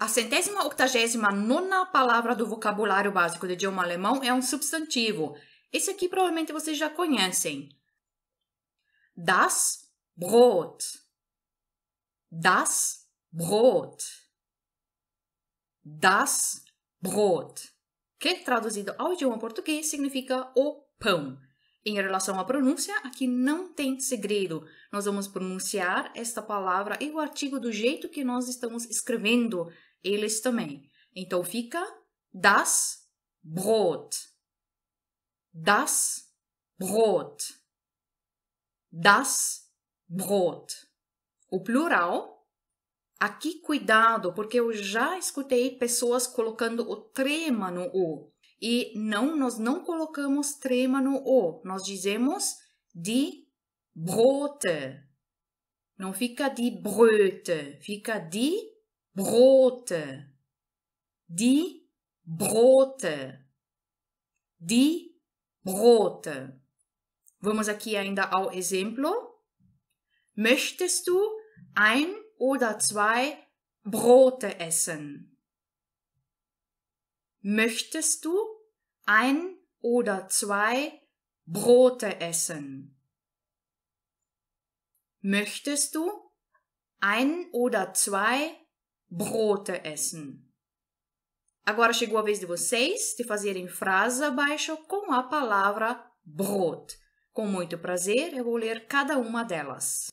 A centésima octagésima nona palavra do vocabulário básico do idioma alemão é um substantivo. Esse aqui provavelmente vocês já conhecem. Das Brot. Das Brot. Das Brot. Que traduzido ao idioma português significa o pão. Em relação à pronúncia, aqui não tem segredo. Nós vamos pronunciar esta palavra e o artigo do jeito que nós estamos escrevendo eles também. Então fica das Brot. Das Brot. Das Brot. O plural Aqui, cuidado, porque eu já escutei pessoas colocando o trema no O. E não, nós não colocamos trema no O. Nós dizemos de brote. Não fica de brote, fica de Brote, die Brote, die Brote. Vamos aqui ainda ao exemplo. Möchtest du ein oder zwei Brote essen? Möchtest du ein oder zwei Brote essen? Möchtest du ein oder zwei Brote essen. É assim. Agora chegou a vez de vocês de fazerem frase abaixo com a palavra brot. Com muito prazer, eu vou ler cada uma delas.